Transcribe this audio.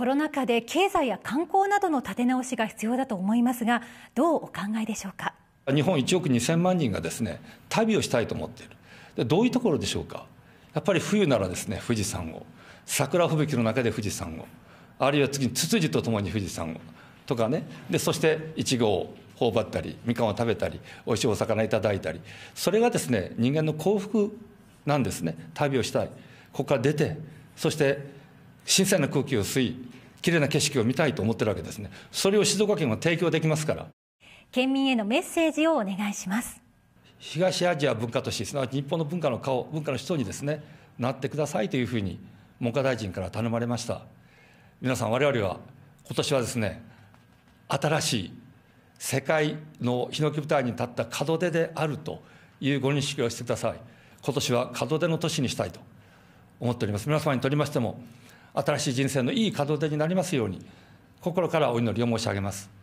コロナ禍で経済や観光などの立て直しが必要だと思いますが、どうお考えでしょうか。日本1億2000万人がですね、旅をしたいと思っている。でどういうところでしょうか。やっぱり冬ならですね、富士山を、桜吹雪の中で富士山を、あるいは次にツツジとともに富士山をとかね、でそしていちごを頬張ったり、みかんを食べたり、おいしいお魚をいただいたり、それがですね、人間の幸福なんですね、旅をしたい、ここから出て、そして新鮮な空気を吸い、綺麗な景色を見たいと思ってるわけですね。それを静岡県は提供できますから。県民へのメッセージをお願いします。東アジア文化都市、すなわち日本の文化の顔、文化の人にですね、なってくださいというふうに文科大臣から頼まれました。皆さん、我々は今年はですね、新しい世界のヒノキ舞台に立った門出であるというご認識をしてください。今年は門出の年にしたいと思っております。皆様にとりましても、新しい人生のいい門出になりますように、心からお祈りを申し上げます。